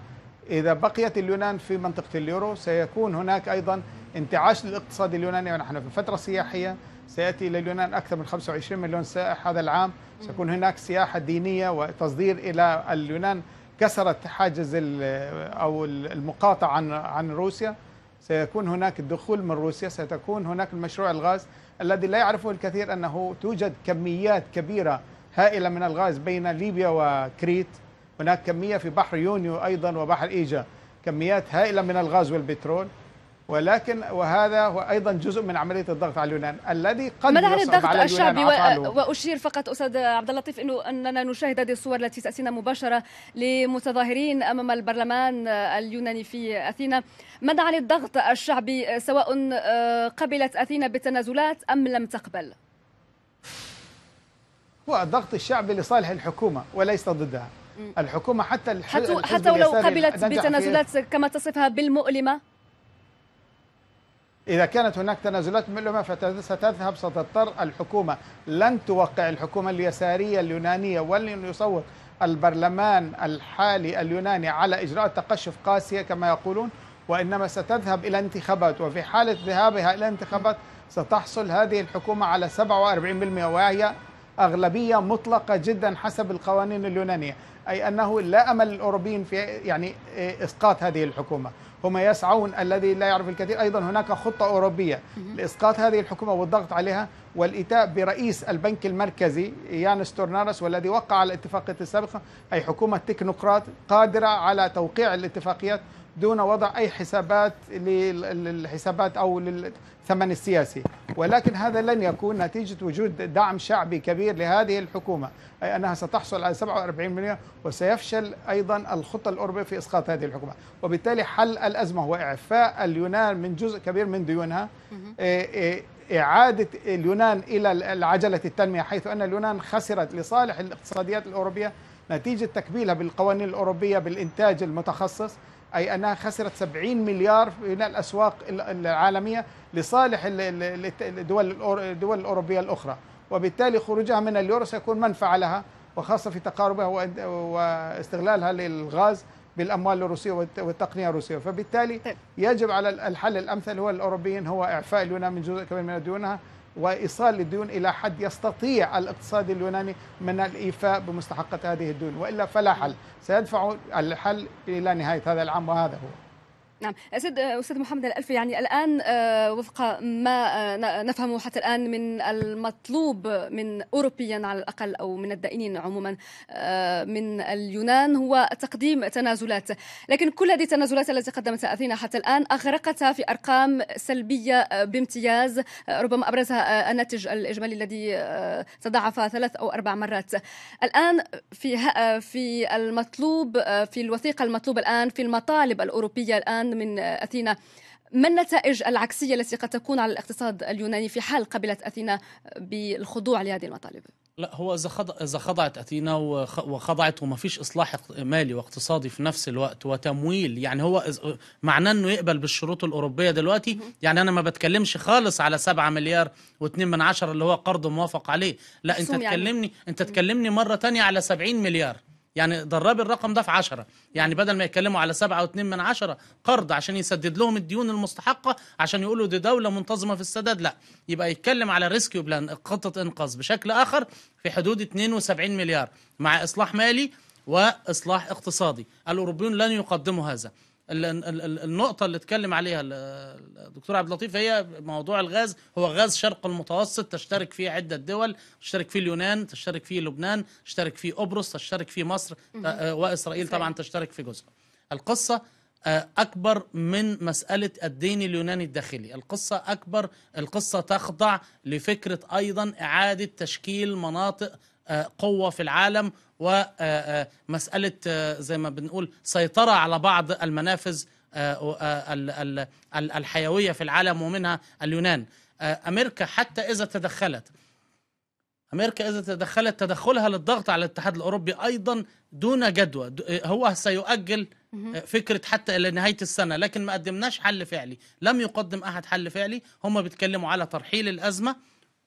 إذا بقيت اليونان في منطقة اليورو سيكون هناك أيضا انتعاش للاقتصاد اليوناني ونحن في فترة سياحية سيأتي إلى اليونان أكثر من 25 مليون سائح هذا العام سيكون هناك سياحة دينية وتصدير إلى اليونان كسرت حاجز أو المقاطعة عن عن روسيا سيكون هناك الدخول من روسيا ستكون هناك المشروع الغاز الذي لا يعرفه الكثير أنه توجد كميات كبيرة هائلة من الغاز بين ليبيا وكريت هناك كمية في بحر يونيو أيضا وبحر إيجا كميات هائلة من الغاز والبترول ولكن وهذا هو ايضا جزء من عمليه الضغط على اليونان الذي قد ماذا عن الضغط الشعبي واشير فقط استاذ عبد اللطيف انه اننا نشاهد هذه الصور التي تاتينا مباشره لمتظاهرين امام البرلمان اليوناني في اثينا ماذا عن الضغط الشعبي سواء آه، قبلت اثينا بالتنازلات ام لم تقبل هو الضغط الشعبي لصالح الحكومه وليس ضدها الحكومه حتى حتى, حتى ولو قبلت بتنازلات كما تصفها بالمؤلمه إذا كانت هناك تنازلات مؤلمة فستذهب ستضطر الحكومة لن توقع الحكومة اليسارية اليونانية ولن يصوت البرلمان الحالي اليوناني على إجراء تقشف قاسية كما يقولون وإنما ستذهب إلى انتخابات وفي حالة ذهابها إلى انتخابات ستحصل هذه الحكومة على 47% وهي أغلبية مطلقة جدا حسب القوانين اليونانية أي أنه لا أمل للأوروبيين في يعني إيه، إسقاط هذه الحكومة هم يسعون الذي لا يعرف الكثير أيضا هناك خطة أوروبية لإسقاط هذه الحكومة والضغط عليها والإيتاء برئيس البنك المركزي يانس تورنارس والذي وقع على الاتفاقية السابقة أي حكومة تكنوقراط قادرة على توقيع الاتفاقيات دون وضع أي حسابات للحسابات أو للثمن السياسي ولكن هذا لن يكون نتيجة وجود دعم شعبي كبير لهذه الحكومة أي أنها ستحصل على 47 مليون وسيفشل أيضا الخطة الأوروبية في إسقاط هذه الحكومة وبالتالي حل الأزمة هو إعفاء اليونان من جزء كبير من ديونها إيه، إيه، إعادة اليونان إلى عجلة التنمية حيث أن اليونان خسرت لصالح الاقتصاديات الأوروبية نتيجة تكبيلها بالقوانين الأوروبية بالإنتاج المتخصص أي أنها خسرت 70 مليار من الأسواق العالمية لصالح الدول الدول الأوروبية الأخرى وبالتالي خروجها من اليورو سيكون منفعة لها وخاصة في تقاربها واستغلالها للغاز بالاموال الروسيه والتقنيه الروسيه، فبالتالي يجب على الحل الامثل هو الاوروبيين هو اعفاء اليونان من جزء كبير من ديونها وايصال الديون الى حد يستطيع الاقتصاد اليوناني من الايفاء بمستحقات هذه الديون والا فلا حل سيدفع الحل الى نهايه هذا العام وهذا هو نعم أسد أستاذ محمد الألف يعني الآن آه، وفق ما آه، نفهمه حتى الآن من المطلوب من أوروبيا على الأقل أو من الدائنين عموما آه، من اليونان هو تقديم تنازلات لكن كل هذه التنازلات التي قدمتها أثينا حتى الآن أغرقتها في أرقام سلبية بامتياز ربما أبرزها الناتج الإجمالي الذي تضاعف ثلاث أو أربع مرات الآن في في المطلوب في الوثيقة المطلوب الآن في المطالب الأوروبية الآن من أثينا ما النتائج العكسية التي قد تكون على الاقتصاد اليوناني في حال قبلت أثينا بالخضوع لهذه المطالب؟ لا هو اذا خضعت اثينا وخضعت وما فيش اصلاح مالي واقتصادي في نفس الوقت وتمويل يعني هو معناه انه يقبل بالشروط الاوروبيه دلوقتي يعني انا ما بتكلمش خالص على 7 مليار و2 من عشرة اللي هو قرض موافق عليه لا انت يعني؟ تكلمني انت تكلمني مره تانية على 70 مليار يعني ضرب الرقم ده في 10 يعني بدل ما يتكلموا على 7 او 2 من 10 قرض عشان يسدد لهم الديون المستحقه عشان يقولوا دي دوله منتظمه في السداد لا يبقى يتكلم على ريسكيو بلان خطه انقاذ بشكل اخر في حدود 72 مليار مع اصلاح مالي واصلاح اقتصادي الاوروبيون لن يقدموا هذا النقطة اللي اتكلم عليها الدكتور عبد اللطيف هي موضوع الغاز هو غاز شرق المتوسط تشترك فيه عدة دول تشترك فيه اليونان تشترك فيه لبنان تشترك فيه قبرص تشترك فيه مصر آه، آه، وإسرائيل طبعا تشترك في جزء القصة آه، أكبر من مسألة الدين اليوناني الداخلي القصة أكبر القصة تخضع لفكرة أيضا إعادة تشكيل مناطق قوه في العالم ومساله آه، آه، آه، زي ما بنقول سيطره على بعض المنافذ الحيويه في العالم ومنها اليونان امريكا حتى اذا تدخلت امريكا اذا تدخلت تدخلها للضغط على الاتحاد الاوروبي ايضا دون جدوى هو سيؤجل فكره حتى الى نهايه السنه لكن ما قدمناش حل فعلي لم يقدم احد حل فعلي هم بيتكلموا على ترحيل الازمه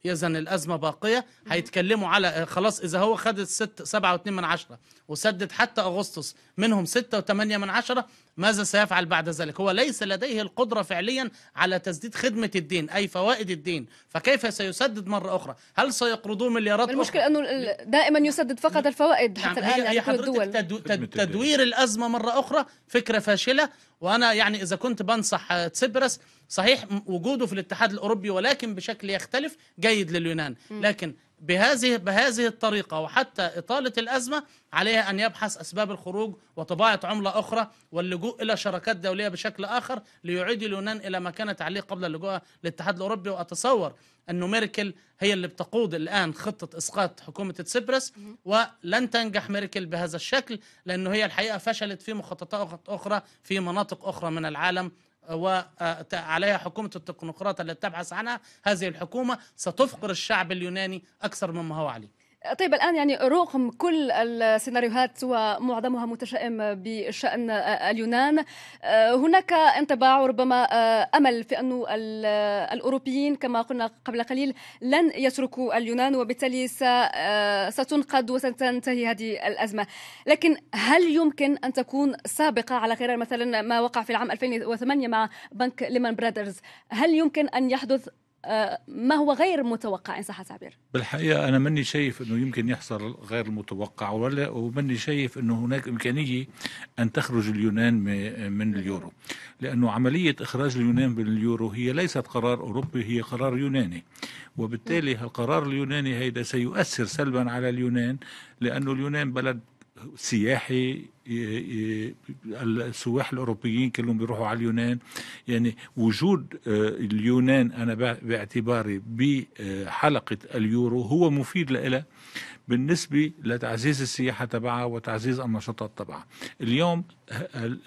اذا الازمه باقيه هيتكلموا على خلاص اذا هو خد الست سبعة واتنين من عشرة وسدد حتى اغسطس منهم ستة وثمانيه من عشرة ماذا سيفعل بعد ذلك هو ليس لديه القدرة فعليا على تسديد خدمة الدين أي فوائد الدين فكيف سيسدد مرة أخرى هل سيقرضوه مليارات المشكلة أنه دائما يسدد فقط نعم. الفوائد حتى يعني الآن هي يعني حضرتك الدول. تدوير الأزمة مرة أخرى فكرة فاشلة وأنا يعني إذا كنت بنصح آه، تسبرس صحيح وجوده في الاتحاد الأوروبي ولكن بشكل يختلف جيد لليونان لكن بهذه بهذه الطريقة وحتى إطالة الأزمة عليها أن يبحث أسباب الخروج وطباعة عملة أخرى واللجوء إلى شراكات دولية بشكل آخر ليعيد اليونان إلى ما كانت عليه قبل اللجوء للاتحاد الأوروبي وأتصور أن ميركل هي اللي بتقود الآن خطة إسقاط حكومة تسيبرس ولن تنجح ميركل بهذا الشكل لأنه هي الحقيقة فشلت في مخططات أخرى في مناطق أخرى من العالم وعليها حكومة التكنوقراط التي تبحث عنها هذه الحكومة ستفقر الشعب اليوناني أكثر مما هو عليه طيب الآن يعني رغم كل السيناريوهات ومعظمها متشائم بشأن اليونان آه، هناك انطباع وربما آه، أمل في أن آه، الأوروبيين كما قلنا قبل قليل لن يتركوا اليونان وبالتالي ستنقض وستنتهي هذه الأزمة لكن هل يمكن أن تكون سابقة على غير مثلا ما وقع في العام 2008 مع بنك ليمان برادرز هل يمكن أن يحدث ما هو غير متوقع إن صح التعبير بالحقيقة أنا مني شايف أنه يمكن يحصل غير المتوقع ولا ومني شايف أنه هناك إمكانية أن تخرج اليونان من اليورو لأنه عملية إخراج اليونان من اليورو هي ليست قرار أوروبي هي قرار يوناني وبالتالي القرار اليوناني هيدا سيؤثر سلبا على اليونان لأنه اليونان بلد سياحي السواح الاوروبيين كلهم بيروحوا على اليونان يعني وجود آه، اليونان انا باعتباري بحلقه آه، اليورو هو مفيد لها بالنسبه لتعزيز السياحه تبعها وتعزيز النشاطات تبعها اليوم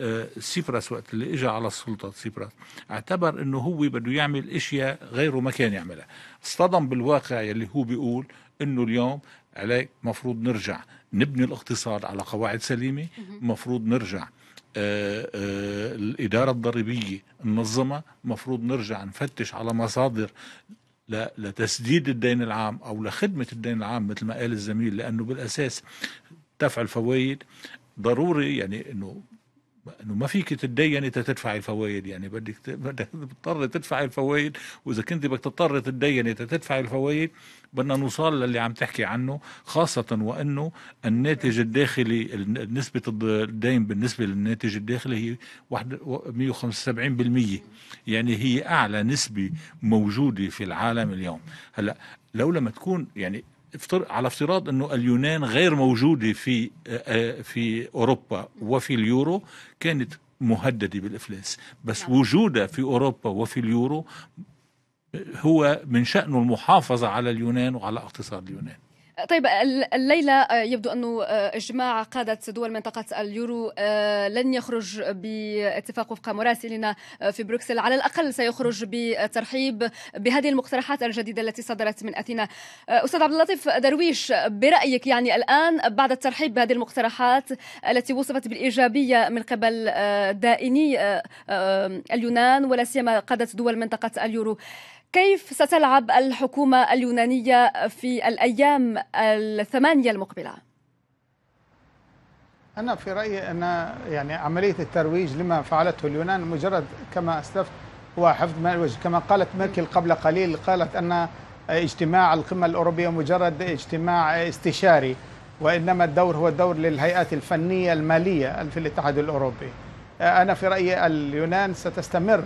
آه، سيبراس وقت اللي اجى على السلطه سيبراس اعتبر انه هو بده يعمل اشياء غيره ما كان يعملها اصطدم بالواقع اللي هو بيقول انه اليوم عليك مفروض نرجع نبني الاقتصاد على قواعد سليمة مفروض نرجع آه، آه، الإدارة الضريبية منظمة مفروض نرجع نفتش على مصادر لتسديد الدين العام أو لخدمة الدين العام مثل ما قال الزميل لأنه بالأساس دفع الفوائد ضروري يعني أنه انه ما فيك تتدين انت تدفع الفوائد يعني بدك تضطر تدفع الفوائد واذا كنت بدك تضطر تتدين انت تدفع الفوائد بدنا نوصل للي عم تحكي عنه خاصة وأنه الناتج الداخلي نسبة الدين بالنسبة للناتج الداخلي هي 175% يعني هي أعلى نسبة موجودة في العالم اليوم هلأ لو لما تكون يعني على افتراض انه اليونان غير موجوده في آه، آه، في اوروبا وفي اليورو كانت مهدده بالافلاس بس نعم. وجودها في اوروبا وفي اليورو هو من شأنه المحافظة على اليونان وعلى اقتصاد اليونان طيب الليلة آه، يبدو أن آه، إجماع قادة دول منطقة اليورو آه، لن يخرج باتفاق وفق مراسلنا في بروكسل على الأقل سيخرج بترحيب بهذه المقترحات الجديدة التي صدرت من أثينا أستاذ عبد اللطيف درويش برأيك يعني الآن بعد الترحيب بهذه المقترحات التي وصفت بالإيجابية من قبل دائني اليونان ولا سيما قادة دول منطقة اليورو كيف ستلعب الحكومة اليونانية في الأيام الثمانية المقبلة؟ أنا في رأيي أن يعني عملية الترويج لما فعلته اليونان مجرد كما أسلفت هو حفظ الوجه كما قالت ميركل قبل قليل قالت أن اجتماع القمة الأوروبية مجرد اجتماع استشاري وإنما الدور هو دور للهيئات الفنية المالية في الاتحاد الأوروبي أنا في رأيي اليونان ستستمر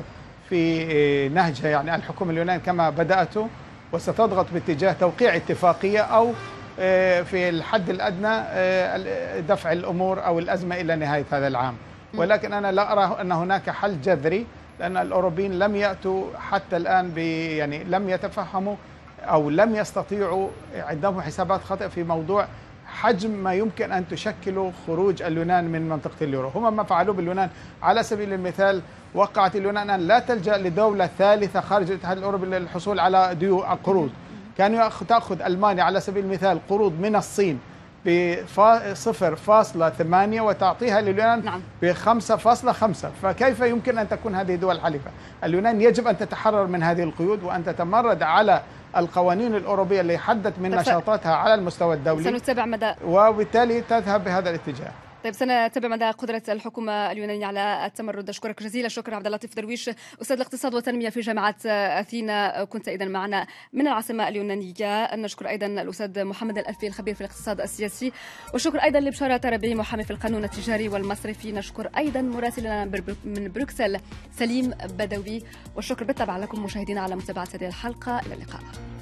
في آه، نهجها يعني آه، الحكومة اليونان كما بدأته وستضغط باتجاه توقيع اتفاقية أو آه، في الحد الأدنى دفع الأمور أو الأزمة إلى نهاية هذا العام ولكن أنا لا أرى أن هناك حل جذري لأن الأوروبيين لم يأتوا حتى الآن ب يعني لم يتفهموا أو لم يستطيعوا عندهم حسابات خطأ في موضوع حجم ما يمكن أن تشكله خروج اليونان من منطقة اليورو هم ما فعلوه باليونان على سبيل المثال وقعت اليونان أن لا تلجأ لدولة ثالثة خارج الاتحاد الأوروبي للحصول على ديو قروض كانوا تأخذ ألمانيا على سبيل المثال قروض من الصين ب 0.8 وتعطيها لليونان نعم. 5.5 فاصلة خمسة فكيف يمكن أن تكون هذه دول حليفة اليونان يجب أن تتحرر من هذه القيود وأن تتمرد على القوانين الأوروبية اللي حدت من نشاطاتها على المستوى الدولي سنتبع مدى وبالتالي تذهب بهذا الاتجاه طيب سنتابع مدى قدرة الحكومة اليونانية على التمرد أشكرك جزيلا شكرا عبد اللطيف درويش أستاذ الاقتصاد والتنمية في جامعة أثينا كنت إذا معنا من العاصمة اليونانية نشكر أيضا الأستاذ محمد الألفي الخبير في الاقتصاد السياسي والشكر أيضا لبشارة تربي محامي في القانون التجاري والمصرفي نشكر أيضا مراسلنا من بروكسل سليم بدوي والشكر بالطبع لكم مشاهدينا على متابعة هذه الحلقة إلى اللقاء